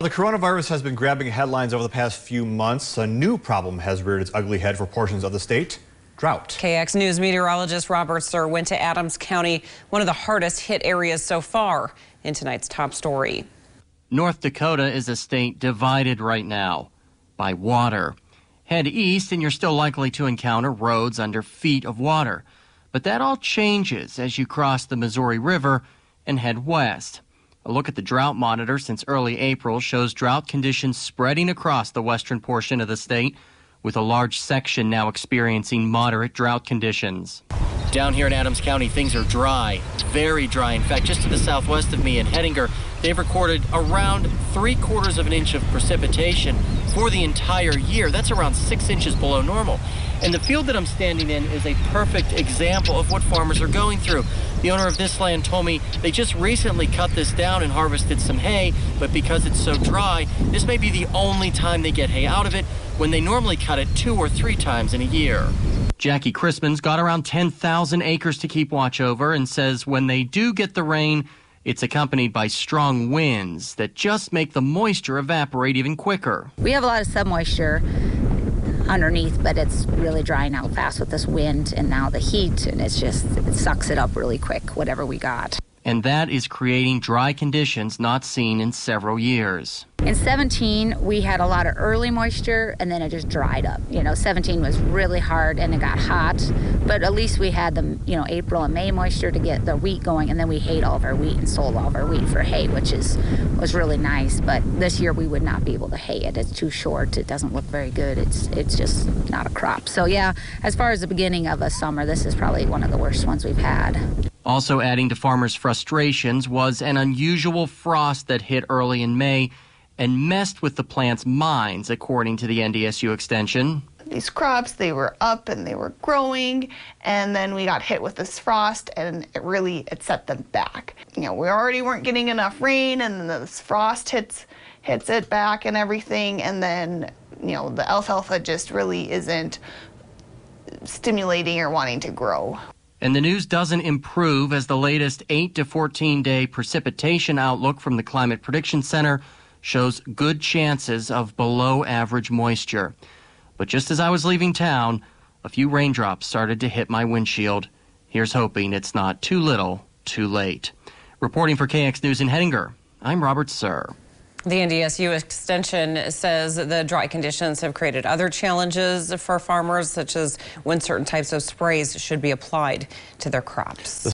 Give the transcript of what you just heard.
While the coronavirus has been grabbing headlines over the past few months, a new problem has reared its ugly head for portions of the state. Drought. KX News meteorologist Robert Sir went to Adams County, one of the hardest hit areas so far, in tonight's top story. North Dakota is a state divided right now by water. Head east, and you're still likely to encounter roads under feet of water. But that all changes as you cross the Missouri River and head west. A look at the drought monitor since early April shows drought conditions spreading across the western portion of the state, with a large section now experiencing moderate drought conditions. Down here in Adams County, things are dry, very dry. In fact, just to the southwest of me in Hedinger, they've recorded around three quarters of an inch of precipitation for the entire year. That's around six inches below normal. And the field that I'm standing in is a perfect example of what farmers are going through. The owner of this land told me they just recently cut this down and harvested some hay, but because it's so dry, this may be the only time they get hay out of it when they normally cut it two or three times in a year. Jackie Crispin's got around 10,000 acres to keep watch over and says when they do get the rain, it's accompanied by strong winds that just make the moisture evaporate even quicker. We have a lot of submoisture underneath, but it's really drying out fast with this wind and now the heat, and it's just, it sucks it up really quick, whatever we got and that is creating dry conditions not seen in several years. In 17, we had a lot of early moisture and then it just dried up. You know, 17 was really hard and it got hot, but at least we had the, you know, April and May moisture to get the wheat going and then we hayed all of our wheat and sold all of our wheat for hay, which is was really nice, but this year we would not be able to hay it. It's too short. It doesn't look very good. It's it's just not a crop. So yeah, as far as the beginning of a summer, this is probably one of the worst ones we've had. Also adding to farmers' frustrations was an unusual frost that hit early in May and messed with the plants' minds, according to the NDSU extension. These crops, they were up and they were growing, and then we got hit with this frost, and it really it set them back. You know, we already weren't getting enough rain, and then this frost hits hits it back and everything, and then you know the alfalfa just really isn't stimulating or wanting to grow. And the news doesn't improve as the latest 8 to 14 day precipitation outlook from the Climate Prediction Center shows good chances of below average moisture. But just as I was leaving town, a few raindrops started to hit my windshield. Here's hoping it's not too little, too late. Reporting for KX News in Hedinger, I'm Robert Sir. The NDSU extension says the dry conditions have created other challenges for farmers, such as when certain types of sprays should be applied to their crops.